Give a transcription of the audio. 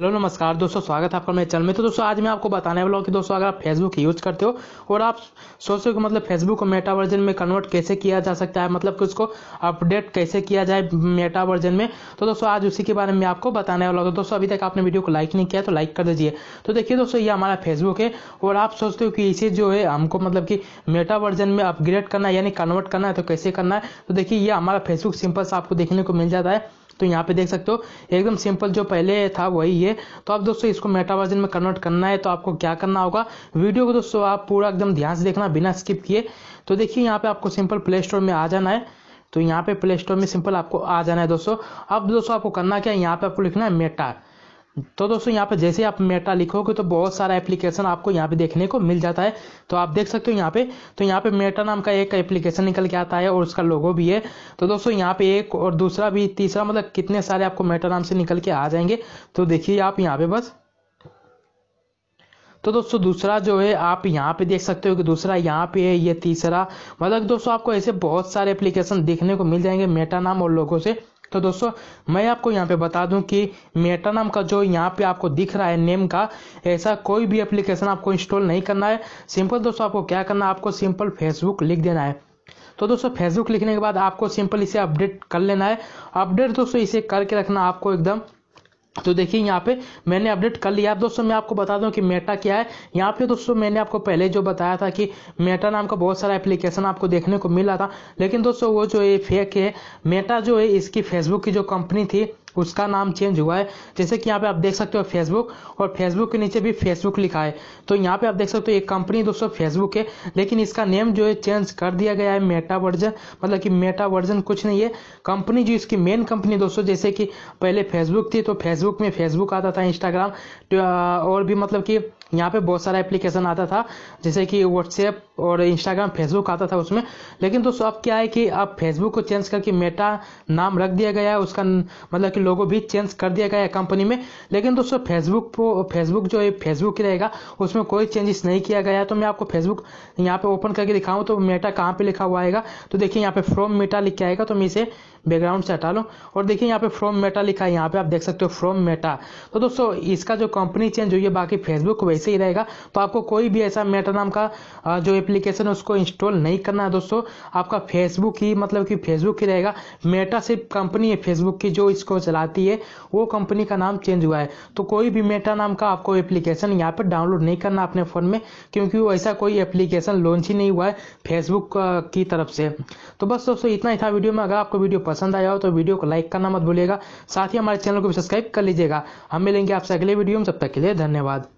hello नमस्कार दोस्तों स्वागत है आपका मेरे चैनल में तो दोस्तों आज मैं आपको बताने वाला हूँ कि दोस्तों अगर आप फेसबुक यूज करते हो और आप सोचते हो कि मतलब फेसबुक को मेटा वर्जन में कन्वर्ट कैसे किया जा सकता है मतलब कि उसको अपडेट कैसे किया जाए मेटा वर्जन में तो दोस्तों आज उसी के बारे में आपको बताने वाला हूँ तो दोस्तों अभी तक आपने वीडियो को लाइक नहीं किया तो लाइक कर दीजिए तो देखिए दोस्तों ये हमारा फेसबुक है और आप सोचते हो कि इसे जो है हमको मतलब कि मेटा वर्जन में अपग्रेड करना है यानी कन्वर्ट करना है तो कैसे करना है तो देखिए ये हमारा फेसबुक सिंपल सा आपको देखने को मिल जाता है तो यहाँ पे देख सकते हो एकदम सिंपल जो पहले था वही है तो आप दोस्तों इसको मेटा वर्जन में कन्वर्ट करना है तो आपको क्या करना होगा वीडियो को दोस्तों आप पूरा एकदम ध्यान से देखना बिना स्किप किए तो देखिए यहाँ पे आपको सिंपल प्ले स्टोर में आ जाना है तो यहाँ पे प्ले स्टोर में सिंपल आपको आ जाना है दोस्तों अब दोस्तों आपको करना क्या है यहाँ पे आपको लिखना है मेटा तो दोस्तों यहाँ पे जैसे आप मेटा लिखोगे तो बहुत सारा एप्लीकेशन आपको यहाँ पे देखने को मिल जाता है तो आप देख सकते हो यहाँ पे तो यहाँ पे मेटा नाम का एक एप्लीकेशन निकल के आता है और उसका लोगो भी है तो दोस्तों यहाँ पे एक और दूसरा भी तीसरा मतलब कितने सारे आपको मेटा नाम से निकल के आ जाएंगे तो देखिए आप यहाँ पे बस तो दोस्तों दूसरा जो है आप यहाँ पे देख सकते हो कि दूसरा यहाँ पे है ये तीसरा मतलब दोस्तों आपको ऐसे बहुत सारे एप्लीकेशन देखने को मिल जाएंगे मेटा नाम और लोगों से तो दोस्तों मैं आपको यहाँ पे बता दूं कि मेटा नाम का जो यहाँ पे आपको दिख रहा है नेम का ऐसा कोई भी एप्लीकेशन आपको इंस्टॉल नहीं करना है सिंपल दोस्तों आपको क्या करना है आपको सिंपल फेसबुक लिख देना है तो दोस्तों फेसबुक लिखने के बाद आपको सिंपल इसे अपडेट कर लेना है अपडेट दोस्तों इसे करके रखना आपको एकदम तो देखिए यहाँ पे मैंने अपडेट कर लिया अब दोस्तों मैं आपको बता दूं कि मेटा क्या है यहाँ पे दोस्तों मैंने आपको पहले जो बताया था कि मेटा नाम का बहुत सारा एप्लीकेशन आपको देखने को मिला था लेकिन दोस्तों वो जो ये फेक है मेटा जो है इसकी फेसबुक की जो कंपनी थी उसका नाम चेंज हुआ है जैसे कि यहाँ पे आप देख सकते हो फेसबुक और फेसबुक के नीचे भी फेसबुक लिखा है तो यहाँ पे आप देख सकते हो एक कंपनी दोस्तों फेसबुक है लेकिन इसका नेम जो है चेंज कर दिया गया है मेटा वर्जन मतलब कि मेटा वर्जन कुछ नहीं है कंपनी जो इसकी मेन कंपनी दोस्तों जैसे कि पहले फेसबुक थी तो फेसबुक में फेसबुक आता था इंस्टाग्राम तो, और भी मतलब कि यहाँ पे बहुत सारा एप्लीकेशन आता था जैसे कि व्हाट्सएप और इंस्टाग्राम फेसबुक आता था उसमें लेकिन दोस्तों अब क्या है कि अब फेसबुक को चेंज करके मेटा नाम रख दिया गया है उसका मतलब कि लोगो भी चेंज कर दिया गया है कंपनी में लेकिन दोस्तों फेसबुक को फेसबुक जो है फेसबुक ही रहेगा उसमें कोई चेंजेस नहीं किया गया है तो मैं आपको फेसबुक यहाँ पर ओपन करके दिखाऊँ तो मेटा कहाँ पर लिखा हुआ आएगा तो देखिए यहाँ पर फ्रॉम मेटा लिख के आएगा तो मैं इसे बैकग्राउंड से हटा लूँ और देखिए यहाँ पे फ्रॉम मेटा लिखा है यहाँ पे आप देख सकते हो फ्रॉम मेटा तो दोस्तों इसका जो कंपनी चेंज हुई है बाकी फेसबुक वैसे ही रहेगा तो आपको कोई भी ऐसा मेटा नाम का जो एप्लीकेशन है उसको इंस्टॉल नहीं करना है दोस्तों आपका फेसबुक ही मतलब कि फेसबुक ही रहेगा मेटा सिर्फ कंपनी है फेसबुक की जो इसको चलाती है वो कंपनी का नाम चेंज हुआ है तो कोई भी मेटा नाम का आपको एप्लीकेशन यहाँ पर डाउनलोड नहीं करना अपने फ़ोन में क्योंकि वो ऐसा कोई एप्लीकेशन लॉन्च ही नहीं हुआ है फेसबुक की तरफ से तो बस दोस्तों इतना ही था वीडियो में अगर आपको वीडियो पसंद आया हो तो वीडियो को लाइक करना मत भूलिएगा साथ ही हमारे चैनल को भी सब्सक्राइब कर लीजिएगा हम मिलेंगे आपसे अगले वीडियो में तब तक के लिए धन्यवाद